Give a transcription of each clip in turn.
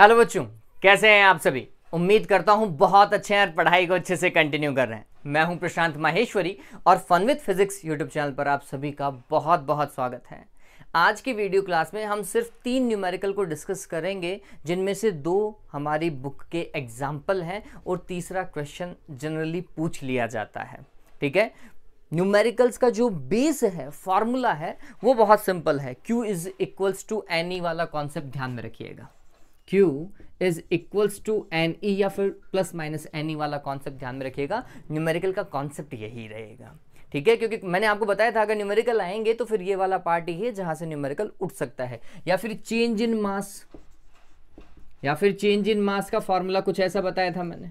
Hello बच्चों कैसे हैं आप सभी उम्मीद करता हूं बहुत अच्छे हैं और पढ़ाई को अच्छे से कंटिन्यू कर रहे हैं मैं हूं प्रशांत माहेश्वरी और fun with physics YouTube channel पर आप सभी का बहुत बहुत स्वागत है आज की वीडियो क्लास में हम सिर्फ तीन न्यूमेरिकल को डिस्कस करेंगे जिनमें से दो हमारी बुक के एग्जाम्पल हैं और तीसरा क्वेश्चन जनरली पूछ लिया जाता है ठीक है न्यूमेरिकल्स का जो बेस है फॉर्मूला है वो बहुत सिंपल है Q is equals to N E वाला कॉन्सेप्ट ध्यान में रखिएगा Q is equals to N E या फिर प्लस माइनस एन ई वाला कॉन्सेप्ट ध्यान में रखिएगा न्यूमेरिकल का कॉन्सेप्ट यही रहेगा ठीक है क्योंकि मैंने आपको बताया था अगर न्यूमेरिकल आएंगे तो फिर ये वाला पार्ट ही है जहां से न्यूमेरिकल उठ सकता है या फिर चेंज इन मास या फिर चेंज इन मास का फॉर्मूला कुछ ऐसा बताया था मैंने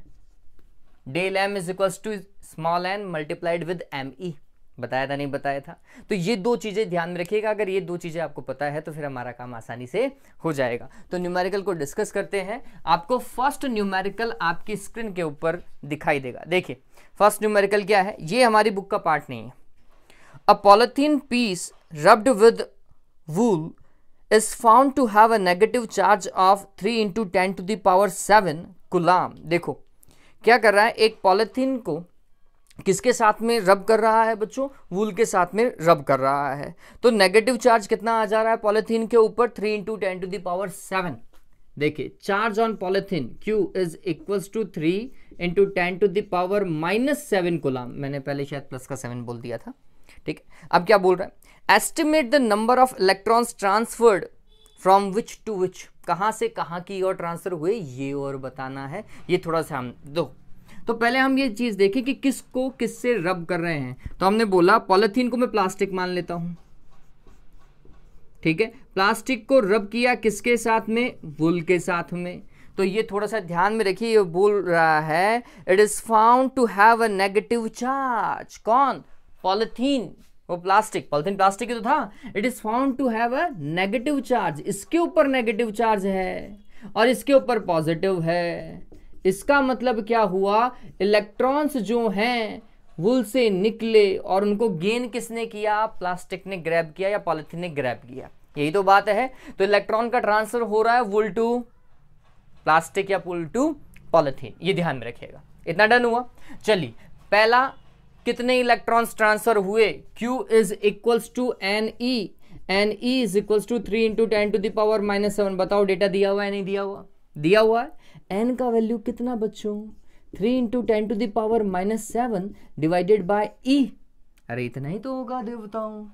del M is equals to small N multiplied with M E बताया था नहीं बताया था तो ये दो चीज़ें ध्यान में रखिएगा अगर ये दो चीज़ें आपको पता है तो फिर हमारा काम आसानी से हो जाएगा तो न्यूमेरिकल को डिस्कस करते हैं आपको फर्स्ट न्यूमेरिकल आपकी स्क्रीन के ऊपर दिखाई देगा देखिए फर्स्ट न्यूमेरिकल क्या है ये हमारी बुक का पार्ट नहीं है a polythene piece rubbed with wool is found to have a negative charge of three into ten to the power seven coulomb देखो क्या कर रहा है एक पॉलिथीन को किसके साथ में रब कर रहा है बच्चों वूल के साथ में रब कर रहा है तो नेगेटिव चार्ज कितना आ जा रहा है पॉलिथीन के ऊपर three into ten to the power seven देखिए charge on polythene Q is equals to three into ten to the power minus seven coulomb मैंने पहले शायद प्लस का सेवन बोल दिया था ठीक है अब क्या बोल रहा है estimate the number of electrons transferred from which to which कहाँ से कहाँ की ओर ट्रांसफर हुए ये और बताना है ये थोड़ा सा हम दो तो पहले हम ये चीज़ देखें कि किसको किससे रब कर रहे हैं तो हमने बोला पॉलिथीन को मैं प्लास्टिक मान लेता हूँ ठीक है प्लास्टिक को रब किया किसके साथ में वुल के साथ में तो ये थोड़ा सा ध्यान में रखिए ये बोल रहा है it is found to have a negative charge कौन पॉलिथीन वो प्लास्टिक पॉलिथीन प्लास्टिक ही तो था it is found to have a negative charge इसके ऊपर नेगेटिव चार्ज है और इसके ऊपर पॉजिटिव है इसका मतलब क्या हुआ इलेक्ट्रॉन्स जो हैं वुल से निकले और उनको गेन किसने किया प्लास्टिक ने ग्रैब किया या पॉलिथीन ने ग्रैब किया यही तो बात है तो इलेक्ट्रॉन का ट्रांसफर हो रहा है वुल टू प्लास्टिक या पुल टू पॉलिथीन ये ध्यान में रखिएगा इतना डन हुआ चलिए पहला कितने इलेक्ट्रॉन्स ट्रांसफर हुए Q is equals to N E N E is equals to three into ten to the power minus seven बताओ डेटा दिया हुआ है नहीं दिया हुआ दिया हुआ है एन का वैल्यू कितना बच्चों three into ten to the power minus seven divided by E अरे इतना ही तो होगा देवताओं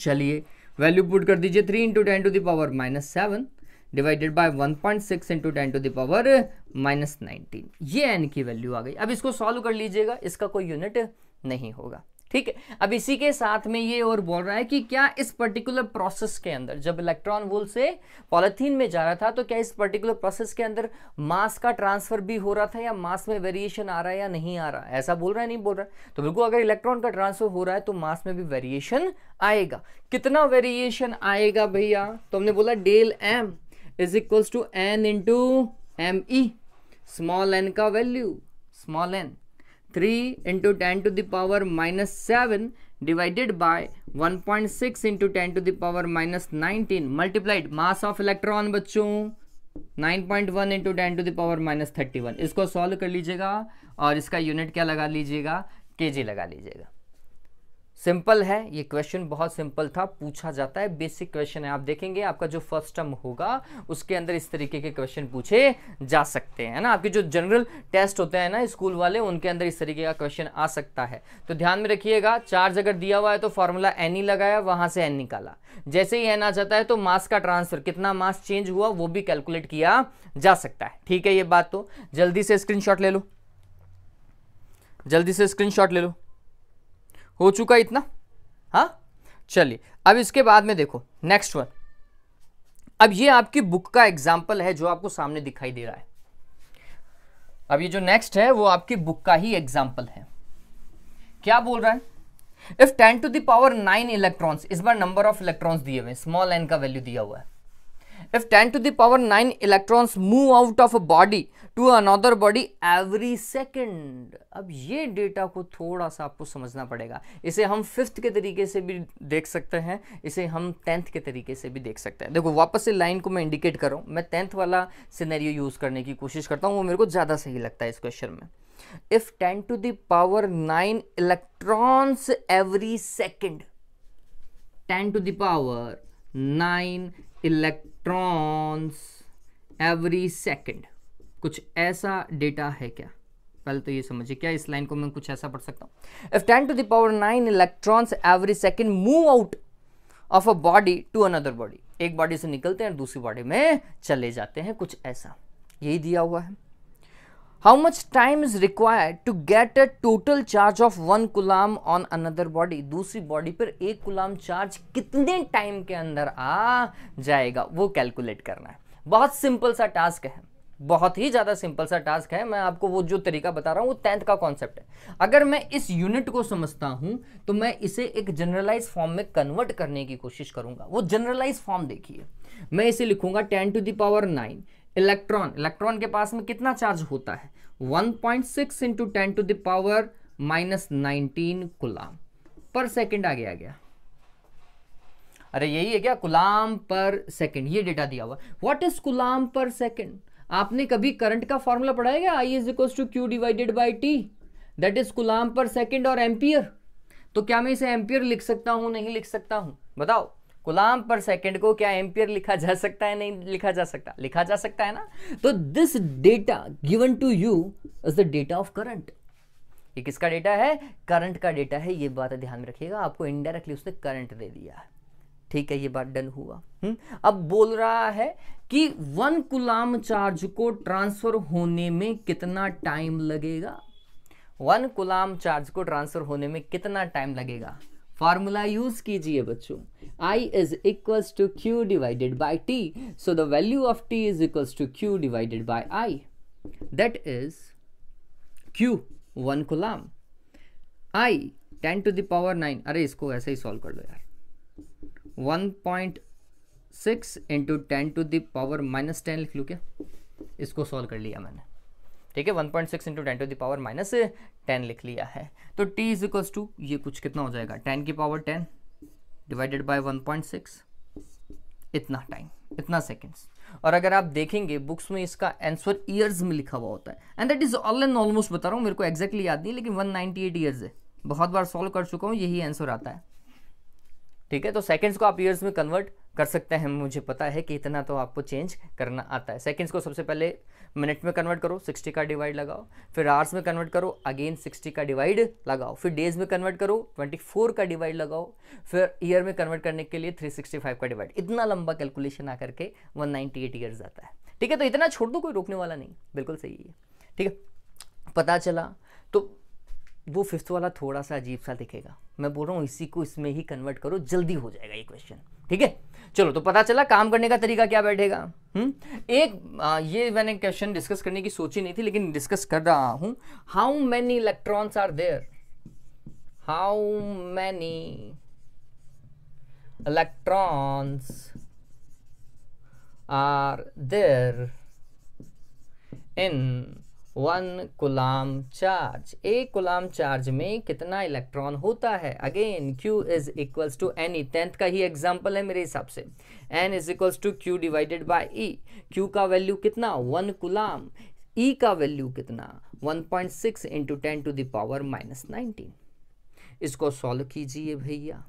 चलिए वैल्यू पुट कर दीजिए three into ten to the power minus seven divided by 1.6 point six into ten to the power minus nineteen ये एन की वैल्यू आ गई अब इसको सॉल्व कर लीजिएगा इसका कोई यूनिट नहीं होगा ठीक है अब इसी के साथ में ये और बोल रहा है कि क्या इस पर्टिकुलर प्रोसेस के अंदर जब इलेक्ट्रॉन वोल से पॉलिथीन में जा रहा था तो क्या इस पर्टिकुलर प्रोसेस के अंदर मास का ट्रांसफर भी हो रहा था या मास में वेरिएशन आ रहा है या नहीं आ रहा ऐसा बोल रहा है नहीं बोल रहा है तो बिल्कुल अगर इलेक्ट्रॉन का ट्रांसफर हो रहा है तो मास में भी वेरिएशन आएगा कितना वेरिएशन आएगा भैया तो हमने बोला del M is equals to N into M E small N का value small N three into ten to the power minus seven divided by one point six into ten to the power minus nineteen multiplied mass of electron बच्चों nine point one into ten to the power minus thirty one इसको solve कर लीजिएगा और इसका unit क्या लगा लीजिएगा के लगा लीजिएगा सिंपल है ये क्वेश्चन बहुत सिंपल था पूछा जाता है बेसिक क्वेश्चन है आप देखेंगे आपका जो फर्स्ट टर्म होगा उसके अंदर इस तरीके के क्वेश्चन पूछे जा सकते हैं ना आपके जो जनरल टेस्ट होते हैं ना स्कूल वाले उनके अंदर इस तरीके का क्वेश्चन आ सकता है तो ध्यान में रखिएगा चार्ज अगर दिया हुआ है तो फॉर्मूला एन ही लगाया वहां से एन निकाला जैसे ही एन आ जाता है तो मास का ट्रांसफर कितना मास चेंज हुआ वो भी कैलकुलेट किया जा सकता है ठीक है ये बात तो जल्दी से स्क्रीन ले लो जल्दी से स्क्रीन ले लो हो चुका इतना हाँ चलिए अब इसके बाद में देखो नेक्स्ट वन अब ये आपकी बुक का एग्जाम्पल है जो आपको सामने दिखाई दे रहा है अब ये जो नेक्स्ट है वो आपकी बुक का ही एग्जाम्पल है क्या बोल रहा है if ten to the power nine electrons इस बार नंबर ऑफ इलेक्ट्रॉन्स दिए हुए स्मॉल एन का वैल्यू दिया हुआ है if 10 to the power 9 electrons move out of a body to another body every second अब ये डेटा को थोड़ा सा आपको समझना पड़ेगा इसे हम फिफ्थ के तरीके से भी देख सकते हैं इसे हम टेंथ के तरीके से भी देख सकते हैं देखो वापस से लाइन को मैं इंडिकेट कर रहा हूँ मैं टेंथ वाला सिनेरियो यूज़ करने की कोशिश करता हूँ वो मेरे को ज़्यादा सही लगता है इस क्वेश्चन में if ten to the power nine electrons every second ten to the power nine electron electrons every second कुछ ऐसा डेटा है क्या पहले तो ये समझिए क्या इस लाइन को मैं कुछ ऐसा पढ़ सकता हूँ if ten to the power nine electrons every second move out of a body to another body एक बॉडी से निकलते हैं दूसरी बॉडी में चले जाते हैं कुछ ऐसा यही दिया हुआ है How much time is required to get a total charge of one कुलाम on another body? दूसरी बॉडी पर एक कुलाम चार्ज कितने टाइम के अंदर आ जाएगा वो कैलकुलेट करना है बहुत सिंपल सा टास्क है बहुत ही ज़्यादा सिंपल सा टास्क है मैं आपको वो जो तरीका बता रहा हूं वो टेंथ का कॉन्सेप्ट है अगर मैं इस यूनिट को समझता हूं तो मैं इसे एक जनरलाइज फॉर्म में कन्वर्ट करने की कोशिश करूंगा वो जनरलाइज फॉर्म देखिए मैं इसे लिखूंगा ten to the power nine electron electron के पास में कितना चार्ज होता है 1.6 point six into ten to the power minus nineteen coulomb per second आगे आ गया अरे यही है क्या गुलाम पर सेकेंड ये डेटा दिया हुआ what is coulomb per second आपने कभी करंट का फॉर्मूला पढ़ाया क्या आई इज इक्व to Q divided by T that is coulomb per second और एम्पियर तो क्या मैं इसे एम्पियर लिख सकता हूं नहीं लिख सकता हूं बताओ गुलाम पर सेकंड को क्या एम्पियर लिखा जा सकता है नहीं लिखा जा सकता लिखा जा सकता है ना तो this data given to you is the data of current ये किसका डेटा है करंट का डेटा है ये बात ध्यान में रखिएगा आपको इनडायरेक्टली उसने करंट दे दिया है ठीक है ये बात डन हुआ हुँ? हम्म? अब बोल रहा है कि वन कुलाम चार्ज को ट्रांसफर होने में कितना टाइम लगेगा वन कुलाम चार्ज को ट्रांसफर होने में कितना टाइम लगेगा फार्मूला यूज कीजिए बच्चों I is equals to Q divided by T so the value of T is equals to Q divided by I that is Q one coulomb I ten to the power nine अरे इसको ऐसे ही solve कर लो यार one point six into ten to the power minus ten लिख लू क्या इसको सॉल्व कर लिया मैंने ठीक है one point six into ten to power minus ten लिख लिया है तो टी इज इक्वल्स टू ये कुछ कितना हो जाएगा टेन की power ten divided by one point six इतना टाइम इतना सेकेंड्स और अगर आप देखेंगे बुक्स में इसका आंसर ईयर्स में लिखा हुआ होता है and that is all and almost बता रहा हूँ मेरे को एक्जैक्टली याद नहीं लेकिन 198 ईयर्स है बहुत बार सॉल्व कर चुका हूँ यही आंसर आता है ठीक है तो सेकेंड्स को आप ईयर्स में कन्वर्ट कर सकते हैं मुझे पता है कि इतना तो आपको चेंज करना आता है सेकंड्स को सबसे पहले मिनट में कन्वर्ट करो 60 का डिवाइड लगाओ फिर आवर्स में कन्वर्ट करो अगेन 60 का डिवाइड लगाओ फिर डेज में कन्वर्ट करो 24 का डिवाइड लगाओ फिर ईयर में कन्वर्ट करने के लिए 365 का डिवाइड इतना लंबा कैलकुलेशन आकर के वन नाइन्टी आता है ठीक है तो इतना छोड़ दो कोई रोकने वाला नहीं बिल्कुल सही है ठीक है पता चला तो वो फिफ्थ वाला थोड़ा सा अजीब सा दिखेगा मैं बोल रहा हूँ इसी को इसमें ही कन्वर्ट करो जल्दी हो जाएगा ये क्वेश्चन ठीक है चलो तो पता चला काम करने का तरीका क्या बैठेगा हुँ? हम्म? एक आ, ये मैंने क्वेश्चन डिस्कस करने की सोची नहीं थी लेकिन डिस्कस कर रहा हूं how many electrons are there how many electrons are there in one coulomb charge एक कुलाम चार्ज में कितना इलेक्ट्रॉन होता है again Q is equals to N E tenth का ही एग्जाम्पल है मेरे हिसाब से N is equals to Q divided by E Q का वैल्यू कितना वन गुलाम E का वैल्यू कितना one point six into ten to the power minus nineteen इसको सॉल्व कीजिए भैया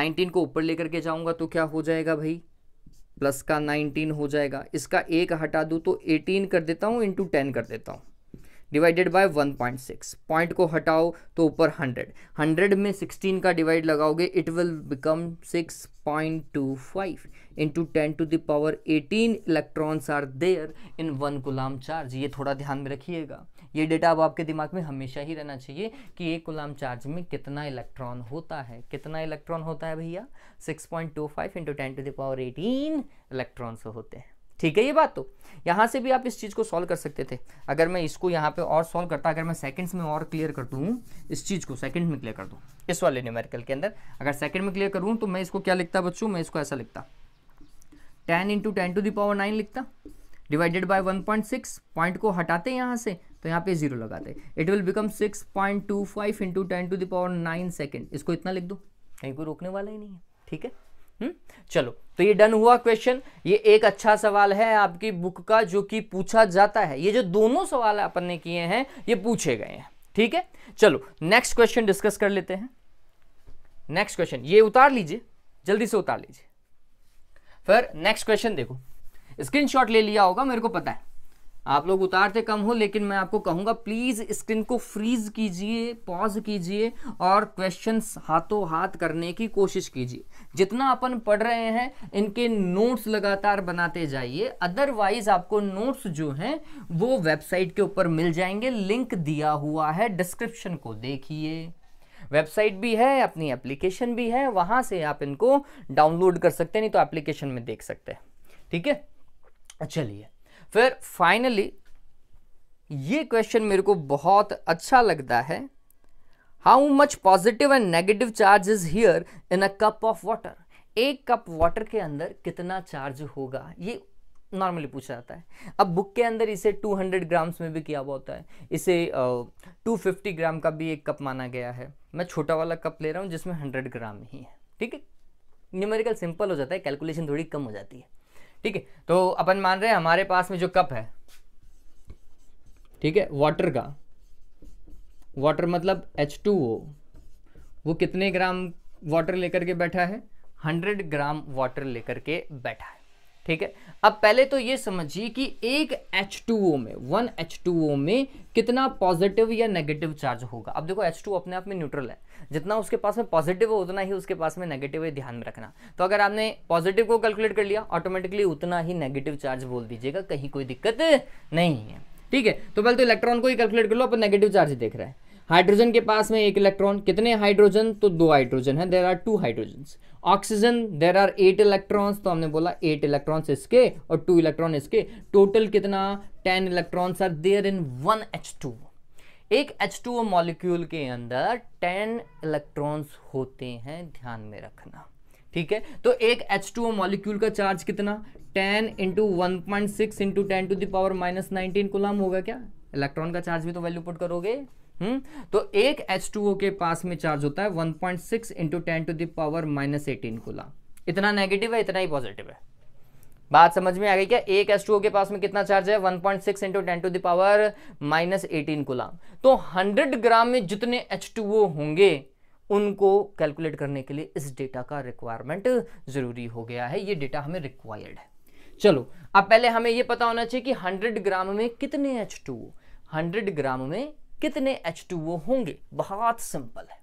नाइनटीन को ऊपर लेकर के जाऊंगा तो क्या हो जाएगा भाई प्लस का नाइनटीन हो जाएगा इसका एक हटा दूँ तो एटीन कर देता हूँ इंटू टेन कर देता हूँ डिवाइडेड बाय 1.6 पॉइंट को हटाओ तो ऊपर 100 100 में 16 का डिवाइड लगाओगे it will become 6.25 into ten to the power eighteen electrons are there in one coulomb charge ये थोड़ा ध्यान में रखिएगा ये डेटा अब आपके दिमाग में हमेशा ही रहना चाहिए कि एक गुलाम चार्ज में कितना इलेक्ट्रॉन होता है कितना इलेक्ट्रॉन होता है भैया six point two five into ten to the power eighteen से होते हैं ठीक है ये बात तो यहाँ से भी आप इस चीज़ को सॉल्व कर सकते थे अगर मैं इसको यहाँ पे और सॉल्व करता अगर मैं सेकंड्स में और क्लियर कर दूँ इस चीज़ को सेकंड में क्लियर कर दूँ इस वाले न्यूमेरिकल के अंदर अगर सेकंड में क्लियर करूँ तो मैं इसको क्या लिखता बच्चों मैं इसको ऐसा लिखता ten into ten to the power nine लिखता divided by one point six point को हटाते यहाँ से तो यहाँ पे जीरो लगाते it will become six point two five into ten to the power nine second इसको इतना लिख दो कहीं कोई रोकने वाला ही नहीं है ठीक है हुँ? हम्म? चलो तो ये डन हुआ क्वेश्चन ये एक अच्छा सवाल है आपकी बुक का जो कि पूछा जाता है ये जो दोनों सवाल अपन ने किए हैं ये पूछे गए हैं ठीक है चलो नेक्स्ट क्वेश्चन डिस्कस कर लेते हैं नेक्स्ट क्वेश्चन ये उतार लीजिए जल्दी से उतार लीजिए फिर नेक्स्ट क्वेश्चन देखो स्क्रीनशॉट ले लिया होगा मेरे को पता है आप लोग उतारते कम हो लेकिन मैं आपको कहूँगा प्लीज़ स्क्रीन को फ्रीज कीजिए पॉज कीजिए और क्वेश्चन हाथों हाथ करने की कोशिश कीजिए जितना अपन पढ़ रहे हैं इनके नोट्स लगातार बनाते जाइए अदरवाइज आपको नोट्स जो हैं वो वेबसाइट के ऊपर मिल जाएंगे लिंक दिया हुआ है डिस्क्रिप्शन को देखिए वेबसाइट भी है अपनी एप्लीकेशन भी है वहाँ से आप इनको डाउनलोड कर सकते हैं नहीं तो एप्लीकेशन में देख सकते हैं ठीक है चलिए फिर फाइनली ये क्वेश्चन मेरे को बहुत अच्छा लगता है how much positive and negative charge is here in a cup of water एक कप वाटर के अंदर कितना चार्ज होगा ये नॉर्मली पूछा जाता है अब बुक के अंदर इसे 200 ग्राम्स में भी किया हुआ होता है इसे uh, 250 ग्राम का भी एक कप माना गया है मैं छोटा वाला कप ले रहा हूँ जिसमें 100 ग्राम ही है ठीक है न्यूमेरिकल सिंपल हो जाता है कैलकुलेशन थोड़ी कम हो जाती है ठीक है तो अपन मान रहे हैं हमारे पास में जो कप है ठीक है वाटर का वाटर मतलब एच टू ओ वो कितने ग्राम वाटर लेकर के बैठा है हंड्रेड ग्राम वाटर लेकर के बैठा है ठीक है अब पहले तो ये समझिए कि एक H2O में वन H2O में कितना पॉजिटिव या नेगेटिव चार्ज होगा अब देखो H2 अपने आप में न्यूट्रल है जितना उसके पास में पॉजिटिव है उतना ही उसके पास में नेगेटिव है ध्यान में रखना तो अगर आपने पॉजिटिव को कैलकुलेट कर लिया ऑटोमेटिकली उतना ही नेगेटिव चार्ज बोल दीजिएगा कहीं कोई दिक्कत नहीं है ठीक है तो पहले तो इलेक्ट्रॉन को ही कैलकुलेट कर लो अपन नेगेटिव चार्ज देख रहे हैं हाइड्रोजन के पास में एक इलेक्ट्रॉन कितने हाइड्रोजन तो दो हाइड्रोजन है there are two hydrogen oxygen there are eight electrons तो हमने बोला एट इलेक्ट्रॉन्स इसके और टू इलेक्ट्रॉन इसके टोटल कितना ten electrons are there in one H two एक एच टू मॉलिक्यूल के अंदर टेन इलेक्ट्रॉन्स होते हैं ध्यान में रखना ठीक है तो एक एच टू मॉलिक्यूल का चार्ज कितना ten into one point six into ten to the power minus nineteen coulomb होगा क्या इलेक्ट्रॉन का चार्ज भी तो वैल्यू पुट करोगे हम्म तो एक H2O के पास में चार्ज होता है 1.6 point six into ten to the power minus eighteen coulomb इतना नेगेटिव है इतना ही पॉजिटिव है बात समझ में आ गई क्या एक एस के पास में कितना चार्ज है 1.6 point six into ten to the power minus eighteen coulomb तो 100 ग्राम में जितने एच होंगे उनको कैलकुलेट करने के लिए इस डेटा का रिक्वायरमेंट ज़रूरी हो गया है ये डेटा हमें रिक्वायर्ड है चलो अब पहले हमें ये पता होना चाहिए कि 100 ग्राम में कितने एच टू ग्राम में कितने एच होंगे बहुत सिंपल है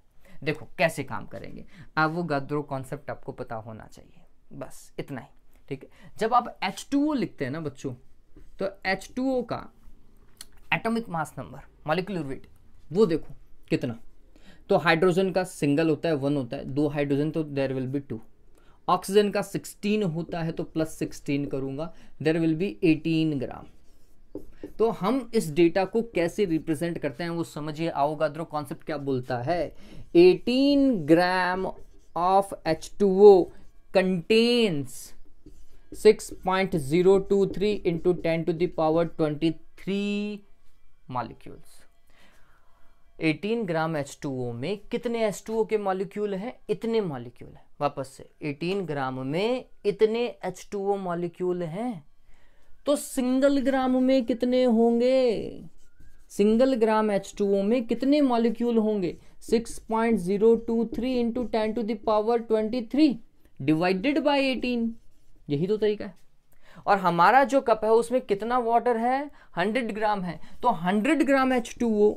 देखो कैसे काम करेंगे अब वो गद्रो कॉन्सेप्ट आपको पता होना चाहिए बस इतना ही ठीक है जब आप एच लिखते हैं ना बच्चों तो एच का atomic mass number molecular weight वो देखो कितना तो हाइड्रोजन का सिंगल होता है वन होता है दो हाइड्रोजन तो there will be two oxygen का सिक्सटीन होता है तो प्लस सिक्सटीन करूंगा there will be eighteen gram तो हम इस डेटा को कैसे रिप्रेजेंट करते हैं वो समझिए आओगाद्रो कॉन्सेप्ट क्या बोलता है 18 gram of H two O contains 6.023 into 10 to the power twenty 23 molecules 18 gram H2O में कितने H2O के मॉलिक्यूल हैं इतने मॉलिक्यूल हैं वापस से 18 ग्राम में इतने H2O मॉलिक्यूल हैं तो सिंगल ग्राम में कितने होंगे single gram H two O में कितने मॉलिक्यूल होंगे six point zero two three into ten to the power twenty three divided by eighteen यही तो तरीका है और हमारा जो कप है उसमें कितना वाटर है हंड्रेड ग्राम है तो hundred gram H two O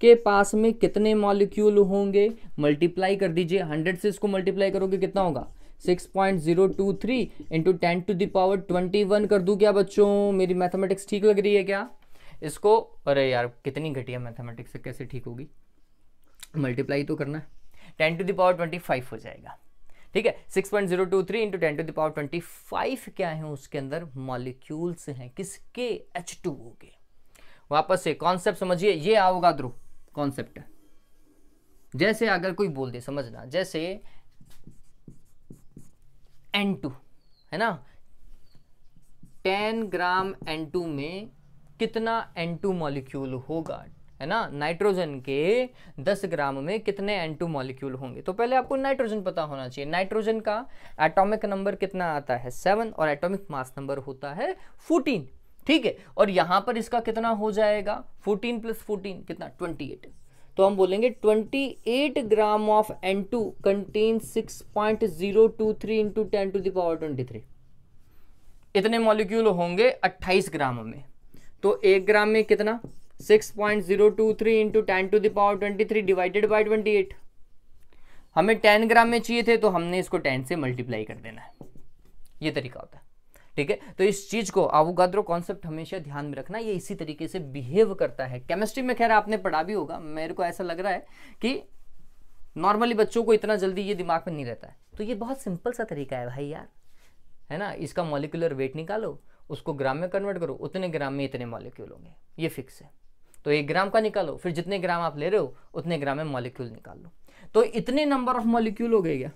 के पास में कितने मॉलिक्यूल होंगे मल्टीप्लाई कर दीजिए हंड्रेड से इसको मल्टीप्लाई करोगे कितना होगा six point zero two three into ten to the power twenty one कर दूँ क्या बच्चों मेरी मैथमेटिक्स ठीक लग रही है क्या इसको अरे यार कितनी घटिया मैथमेटिक्स से कैसे ठीक होगी मल्टीप्लाई तो करना है ten to the power twenty five हो जाएगा ठीक है six point zero two three into ten to the power twenty five क्या है उसके अंदर मॉलिक्यूल्स हैं किसके एच टू हो गए वापस से कॉन्सेप्ट समझिए ये आओगा ध्रुव कॉन्सेप्ट जैसे अगर कोई बोल दे समझना जैसे एन टू है ना टेन ग्राम एन टू में कितना एन टू मॉलिक्यूल होगा है ना नाइट्रोजन के 10 ग्राम में कितने एन टू मॉलिक्यूल होंगे तो पहले आपको नाइट्रोजन पता होना चाहिए नाइट्रोजन का एटॉमिक नंबर कितना आता है सेवन और एटॉमिक मास नंबर होता है फोर्टीन ठीक है और यहां पर इसका कितना हो जाएगा फोर्टीन प्लस फोर्टीन कितना ट्वेंटी एट तो हम बोलेंगे 28 gram of N two contain six point zero two three into ten to the power twenty three इतने मॉलिक्यूल होंगे 28 ग्राम में तो एक ग्राम में कितना 6.023 point zero two three into ten to the power twenty three divided by twenty eight हमें 10 ग्राम में चाहिए थे तो हमने इसको 10 से मल्टीप्लाई कर देना है ये तरीका होता है ठीक है तो इस चीज को आवोगाद्रो कॉन्सेप्ट हमेशा ध्यान में रखना ये इसी तरीके से बिहेव करता है केमिस्ट्री में खैर आपने पढ़ा भी होगा मेरे को ऐसा लग रहा है कि नॉर्मली बच्चों को इतना जल्दी ये दिमाग में नहीं रहता है तो ये बहुत सिंपल सा तरीका है भाई यार है ना इसका मॉलिकुलर वेट निकालो उसको ग्राम में कन्वर्ट करो उतने ग्राम में इतने मॉलिक्यूल होंगे ये फिक्स है तो एक ग्राम का निकालो फिर जितने ग्राम आप ले रहे हो उतने ग्राम में मॉलिक्यूल निकाल लो तो इतने नंबर ऑफ मॉलिक्यूल हो गए क्या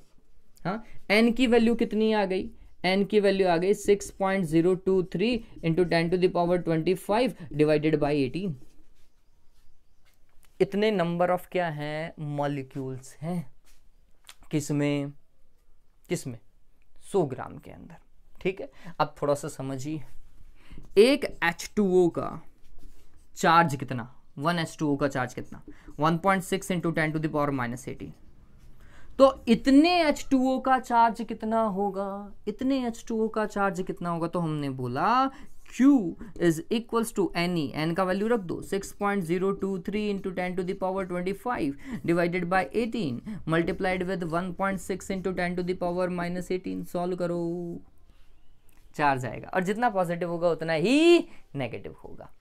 हाँ एन की वैल्यू कितनी आ गई एन की वैल्यू आ गई six point zero two three into ten to the power twenty five divided by eighteen इतने नंबर ऑफ क्या है मॉलिक्यूल्स हैं किसमें किसमें सौ ग्राम के अंदर ठीक है अब थोड़ा सा समझिए एक एच टू ओ का चार्ज कितना वन एच टू ओ का चार्ज कितना one point six into ten to the power minus eighteen तो इतने H2O का चार्ज कितना होगा इतने H2O का चार्ज कितना होगा तो हमने बोला Q is equals to N E N का वैल्यू रख दो 6.023 point zero two three into ten to the power twenty divided by eighteen multiplied with 1.6 point six into ten to the power minus eighteen solve करो charge आएगा और जितना positive होगा उतना ही negative होगा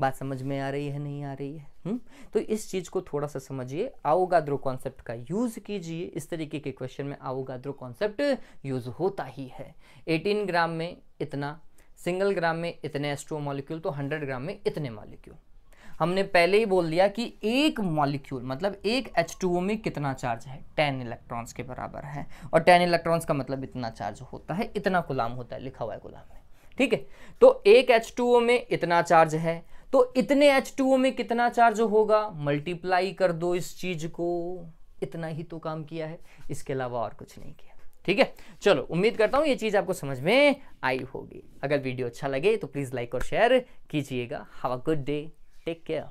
बात समझ में आ रही है नहीं आ रही है हुँ? हम्म? तो इस चीज़ को थोड़ा सा समझिए आओगाद्रो कॉन्सेप्ट का यूज़ कीजिए इस तरीके के क्वेश्चन में आओगाद्रो कॉन्सेप्ट यूज़ होता ही है 18 ग्राम में इतना सिंगल ग्राम में इतने एस्ट्रो मॉलिक्यूल तो 100 ग्राम में इतने मॉलिक्यूल हमने पहले ही बोल दिया कि एक मॉलिक्यूल मतलब एक एच में कितना चार्ज है टेन इलेक्ट्रॉन्स के बराबर है और टेन इलेक्ट्रॉन्स का मतलब इतना चार्ज होता है इतना गुलाम होता है लिखा हुआ है गुलाम में ठीक है तो एक एच में इतना चार्ज है तो इतने एच टू ओ में कितना चार्ज होगा मल्टीप्लाई कर दो इस चीज को इतना ही तो काम किया है इसके अलावा और कुछ नहीं किया ठीक है चलो उम्मीद करता हूँ ये चीज़ आपको समझ में आई होगी अगर वीडियो अच्छा लगे तो प्लीज़ लाइक और शेयर कीजिएगा have a good day take care